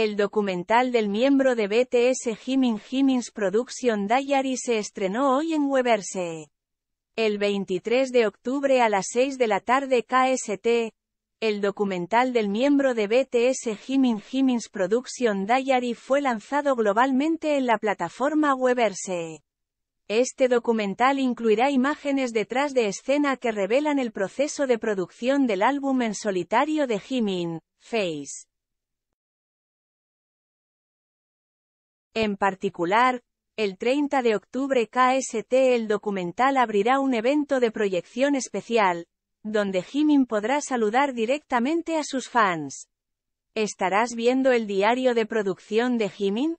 El documental del miembro de BTS Jimin Jimin's Production Diary se estrenó hoy en Weverse. El 23 de octubre a las 6 de la tarde KST. El documental del miembro de BTS Jimin Jimin's Production Diary fue lanzado globalmente en la plataforma Weverse. Este documental incluirá imágenes detrás de escena que revelan el proceso de producción del álbum en solitario de Jimin, Face. En particular, el 30 de octubre KST el documental abrirá un evento de proyección especial, donde Jimin podrá saludar directamente a sus fans. ¿Estarás viendo el diario de producción de Jimin?